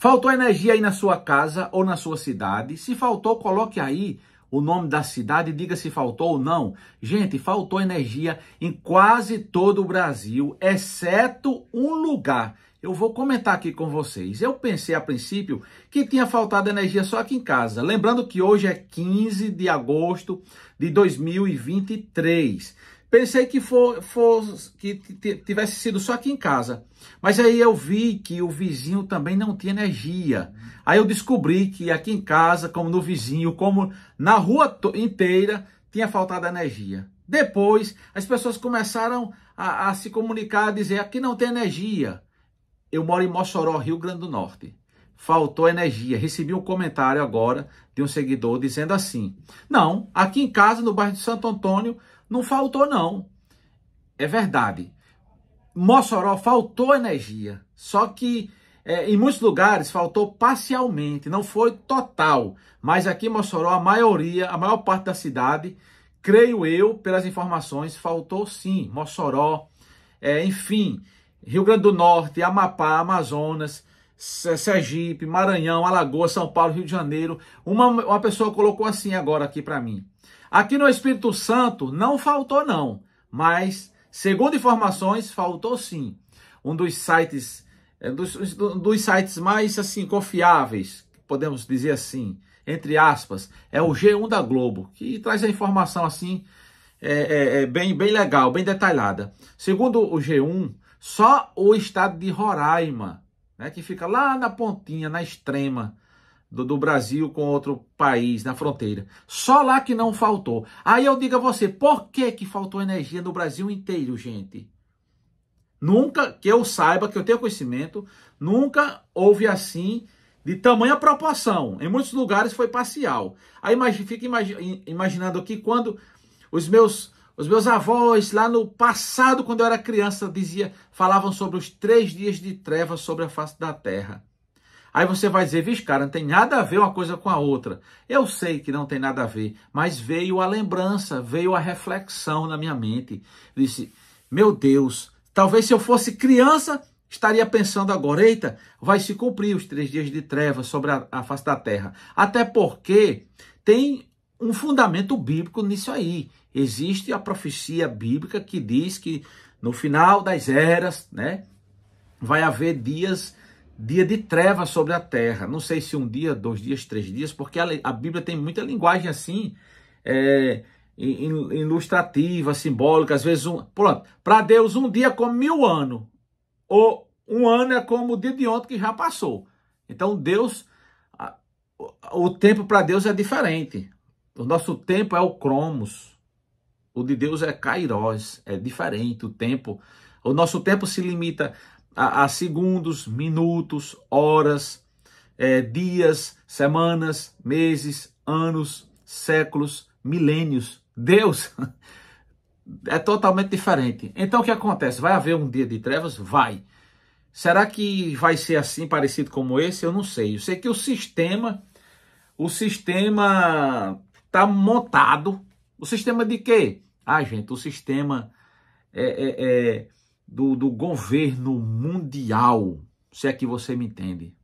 Faltou energia aí na sua casa ou na sua cidade? Se faltou, coloque aí o nome da cidade, e diga se faltou ou não. Gente, faltou energia em quase todo o Brasil, exceto um lugar. Eu vou comentar aqui com vocês. Eu pensei a princípio que tinha faltado energia só aqui em casa. Lembrando que hoje é 15 de agosto de 2023. Pensei que, for, for, que tivesse sido só aqui em casa. Mas aí eu vi que o vizinho também não tinha energia. Aí eu descobri que aqui em casa, como no vizinho, como na rua inteira, tinha faltado energia. Depois, as pessoas começaram a, a se comunicar, a dizer: aqui não tem energia. Eu moro em Mossoró, Rio Grande do Norte faltou energia. Recebi um comentário agora de um seguidor dizendo assim: Não, aqui em casa, no bairro de Santo Antônio, não faltou, não. É verdade. Mossoró faltou energia, só que é, em muitos lugares faltou parcialmente, não foi total. Mas aqui em Mossoró, a maioria, a maior parte da cidade, creio eu, pelas informações, faltou sim. Mossoró, é, enfim, Rio Grande do Norte, Amapá, Amazonas, Sergipe, Maranhão, Alagoas, São Paulo, Rio de Janeiro. Uma, uma pessoa colocou assim agora aqui para mim. Aqui no Espírito Santo não faltou, não, mas, segundo informações, faltou sim. Um dos sites, é, dos, dos sites mais assim confiáveis, podemos dizer assim, entre aspas, é o G1 da Globo, que traz a informação assim é, é, é bem, bem legal, bem detalhada. Segundo o G1, só o estado de Roraima, né, que fica lá na pontinha, na extrema do, do, Brasil com outro país na fronteira. Só lá que não faltou. Aí eu digo a você, por que que faltou energia no Brasil inteiro, gente? Nunca, que eu saiba, que eu tenha conhecimento, nunca houve assim de tamanha proporção. Em muitos lugares foi parcial. Aí imagina, fica imagi imaginando aqui quando os meus os meus avós lá no passado, quando eu era criança, dizia, falavam sobre os três dias de trevas sobre a face da terra. Aí você vai dizer, vixe, cara, não tem nada a ver uma coisa com a outra. Eu sei que não tem nada a ver, mas veio a lembrança, veio a reflexão na minha mente. Eu disse, meu Deus, talvez se eu fosse criança, estaria pensando agora, eita, vai se cumprir os três dias de trevas sobre a, a face da terra. Até porque tem um fundamento bíblico nisso aí. Existe a profecia bíblica que diz que no final das eras, né, vai haver dias dia de treva sobre a terra. Não sei se um dia, dois dias, três dias, porque a, a Bíblia tem muita linguagem assim, é, ilustrativa, simbólica, às vezes um. Pronto, para Deus um dia é como mil anos, ou um ano é como o dia de ontem que já passou. Então Deus, o tempo para Deus é diferente. O nosso tempo é o cromos, o de Deus é kairos, é diferente o tempo. O nosso tempo se limita a, a segundos, minutos, horas, é, dias, semanas, meses, anos, séculos, milênios. Deus é totalmente diferente. Então o que acontece? Vai haver um dia de trevas? Vai. Será que vai ser assim, parecido como esse? Eu não sei. Eu sei que o sistema, o sistema está montado. O sistema de quê? Ah, gente, o sistema é, é, é do, do governo mundial, se é que você me entende.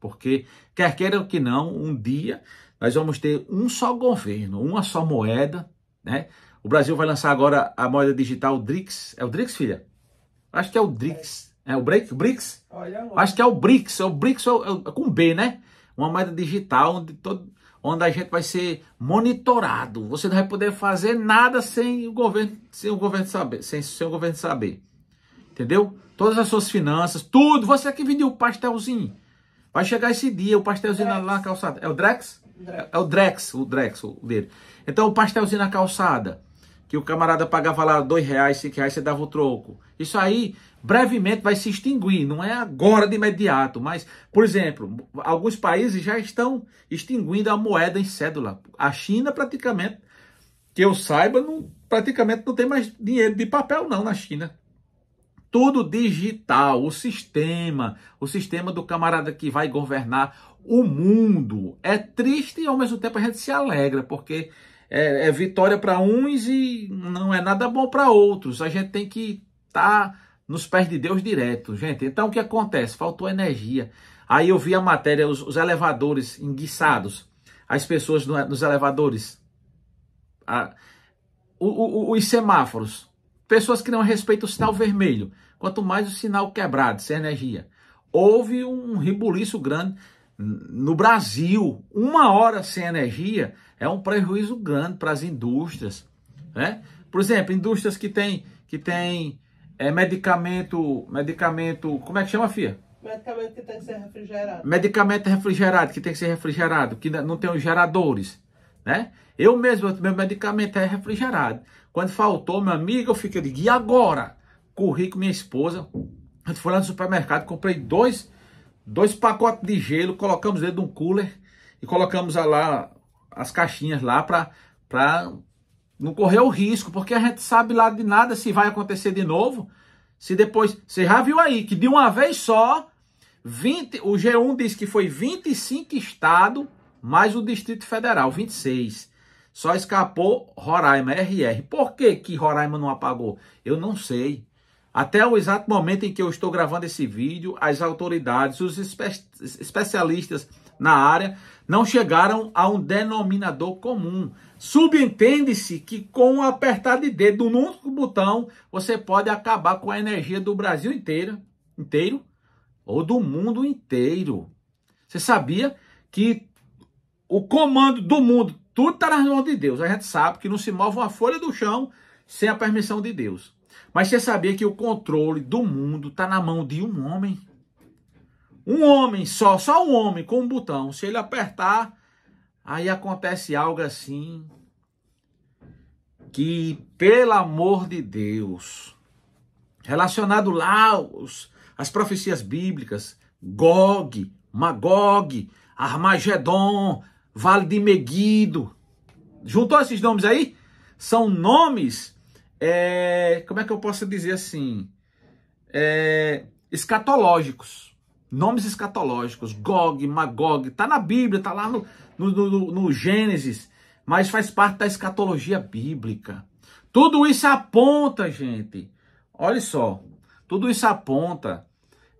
Porque, quer ou que não, um dia nós vamos ter um só governo, uma só moeda, né? O Brasil vai lançar agora a moeda digital DRIX. É o DRIX, filha? Acho que é o DRIX. É o Break, BRICS? Acho que é o BRICS. É o BRICS é, o, é, o, é com B, né? Uma moeda digital onde, todo, onde a gente vai ser monitorado. Você não vai poder fazer nada sem o governo, sem o governo saber, sem, sem o governo saber entendeu? Todas as suas finanças, tudo. Você é que vendeu o pastelzinho. Vai chegar esse dia, o pastelzinho Drex. lá na calçada. É o Drex? Drex? É o Drex, o Drex, o dele. Então, o pastelzinho na calçada, que o camarada pagava lá dois reais, cinco reais, você dava o troco. Isso aí, brevemente, vai se extinguir. Não é agora, de imediato. Mas, por exemplo, alguns países já estão extinguindo a moeda em cédula. A China, praticamente, que eu saiba, não, praticamente não tem mais dinheiro de papel, não, na China tudo digital, o sistema, o sistema do camarada que vai governar o mundo. É triste e ao mesmo tempo a gente se alegra, porque é, é vitória para uns e não é nada bom para outros. A gente tem que estar tá nos pés de Deus direto, gente. Então o que acontece? Faltou energia. Aí eu vi a matéria, os, os elevadores enguiçados, as pessoas no, nos elevadores, a, o, o, os semáforos, pessoas que não respeitam o sinal vermelho quanto mais o sinal quebrado, sem energia. Houve um rebuliço grande. No Brasil, uma hora sem energia é um prejuízo grande para as indústrias. Né? Por exemplo, indústrias que têm que tem, é, eh, medicamento, medicamento, como é que chama, Fia? Medicamento que tem que ser refrigerado. Medicamento refrigerado, que tem que ser refrigerado, que não tem os geradores, né? Eu mesmo, meu medicamento é refrigerado. Quando faltou, meu amigo, eu fiquei, e agora? corri com minha esposa. A gente foi lá no supermercado, comprei dois, dois pacotes de gelo, colocamos dentro de um cooler e colocamos lá as caixinhas lá para não correr o risco, porque a gente sabe lá de nada se vai acontecer de novo. Se depois, você já viu aí que de uma vez só, 20, o G1 diz que foi 25 estados mais o Distrito Federal, 26. Só escapou Roraima, RR. Por que, que Roraima não apagou? Eu não sei. Até o exato momento em que eu estou gravando esse vídeo, as autoridades, os espe especialistas na área não chegaram a um denominador comum. Subentende-se que com um apertar de dedo num único botão, você pode acabar com a energia do Brasil inteiro, inteiro ou do mundo inteiro. Você sabia que o comando do mundo, tudo está nas mãos de Deus. A gente sabe que não se move uma folha do chão sem a permissão de Deus. Mas você sabia que o controle do mundo está na mão de um homem? Um homem só, só um homem com um botão. Se ele apertar, aí acontece algo assim que, pelo amor de Deus, relacionado lá os, as profecias bíblicas, Gog, Magog, Armagedon, Vale de Meguido, juntou esses nomes aí? São nomes é, como é que eu posso dizer assim? É, escatológicos. Nomes escatológicos. Gog, Magog. Tá na Bíblia, tá lá no, no, no, no Gênesis. Mas faz parte da escatologia bíblica. Tudo isso aponta, gente. Olha só. Tudo isso aponta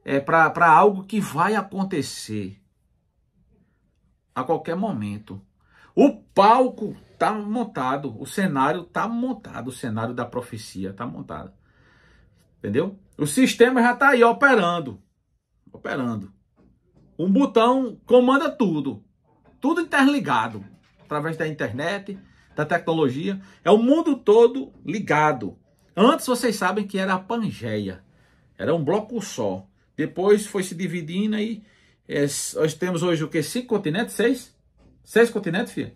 é, para algo que vai acontecer a qualquer momento. O palco tá montado, o cenário tá montado, o cenário da profecia tá montado. Entendeu? O sistema já tá aí operando. Operando. Um botão comanda tudo. Tudo interligado através da internet, da tecnologia, é o mundo todo ligado. Antes vocês sabem que era a Pangeia, era um bloco só. Depois foi se dividindo aí. É, nós temos hoje o que? Cinco continentes? Seis? Seis continentes, filho?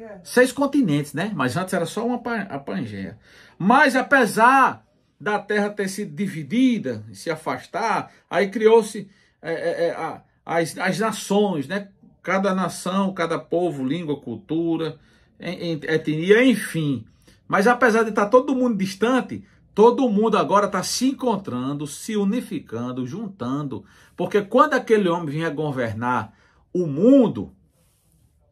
É. Seis continentes, né? Mas antes era só uma a Pangeia. Mas apesar da Terra ter sido dividida, se afastar, aí criou-se é, é, é, as, as nações, né? Cada nação, cada povo, língua, cultura, etnia, enfim. Mas apesar de estar todo mundo distante, todo mundo agora está se encontrando, se unificando, juntando. Porque quando aquele homem vinha governar o mundo,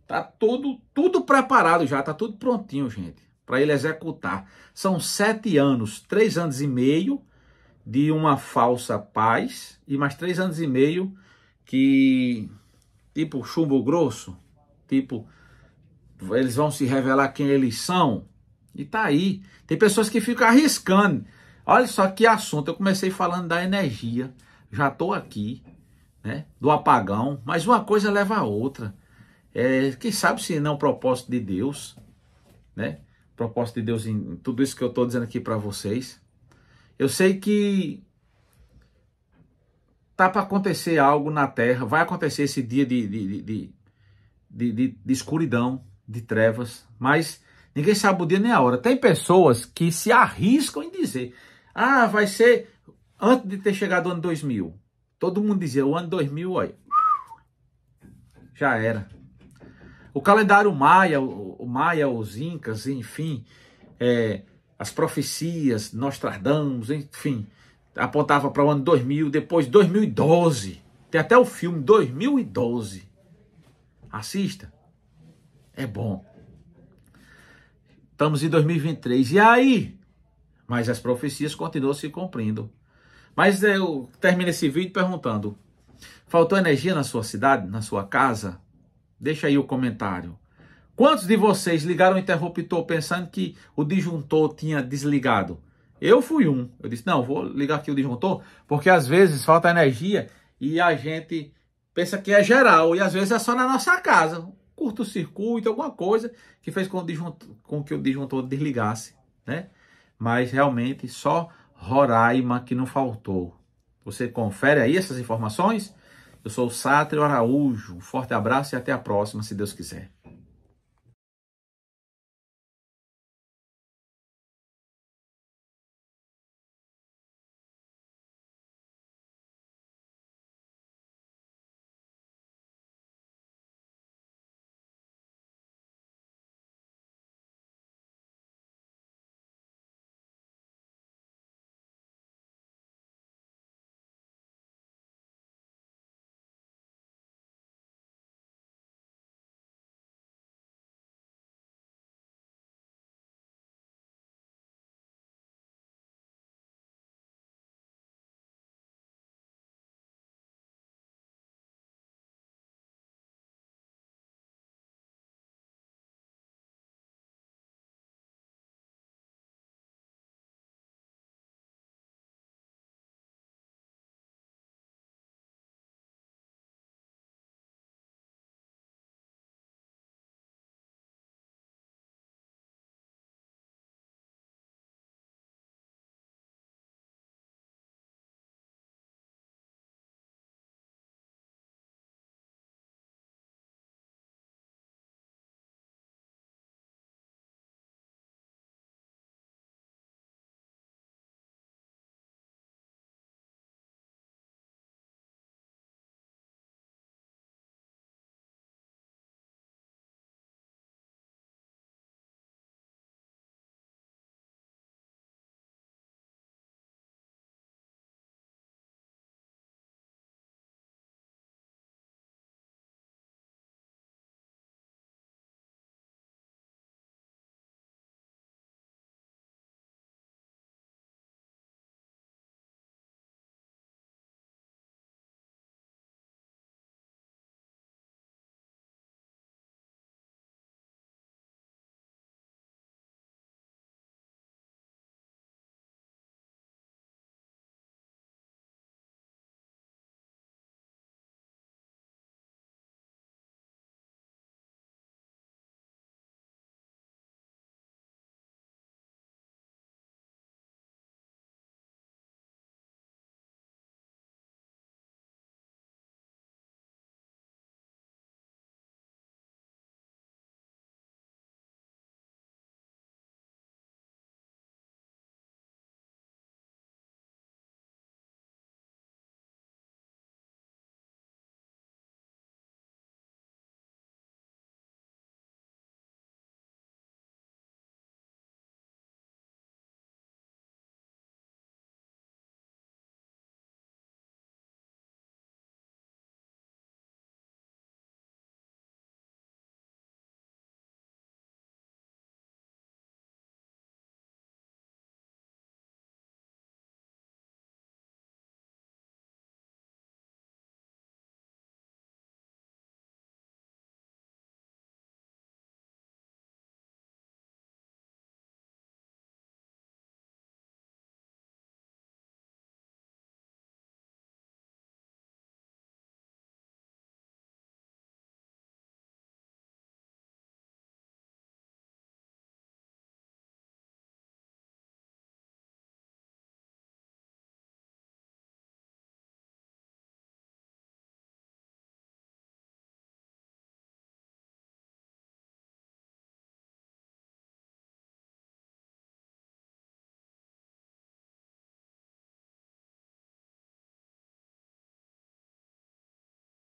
Tá tudo, tudo preparado já, tá tudo prontinho, gente, para ele executar. São sete anos, três anos e meio de uma falsa paz e mais três anos e meio que tipo chumbo grosso, tipo eles vão se revelar quem eles são. E tá aí. Tem pessoas que ficam arriscando. Olha só que assunto. Eu comecei falando da energia. Já tô aqui, né? Do apagão. Mas uma coisa leva a outra. É, quem sabe se não o propósito de Deus, né? Propósito de Deus em tudo isso que eu estou dizendo aqui para vocês. Eu sei que tá para acontecer algo na Terra, vai acontecer esse dia de, de, de, de, escuridão, de trevas, mas ninguém sabe o dia nem a hora. Tem pessoas que se arriscam em dizer, ah, vai ser antes de ter chegado o ano 2000. Todo mundo dizia, o ano 2000, olha, já era. O calendário maia, o, maia, os incas, enfim, é, as profecias, Nostradamus, enfim, apontava para o ano 2000, depois 2012. Tem até o filme 2012. Assista. É bom. Estamos em 2023. E aí? Mas as profecias continuam se cumprindo. Mas eu termino esse vídeo perguntando: faltou energia na sua cidade, na sua casa? Deixa aí o comentário. Quantos de vocês ligaram o interruptor pensando que o disjuntor tinha desligado? Eu fui um. Eu disse, não, vou ligar aqui o disjuntor, porque às vezes falta energia e a gente pensa que é geral, e às vezes é só na nossa casa. Curto-circuito, alguma coisa que fez com, com que o disjuntor desligasse, né? Mas realmente só Roraima que não faltou. Você confere aí essas informações? Eu sou o Sátrio Araújo. Um forte abraço e até a próxima, se Deus quiser.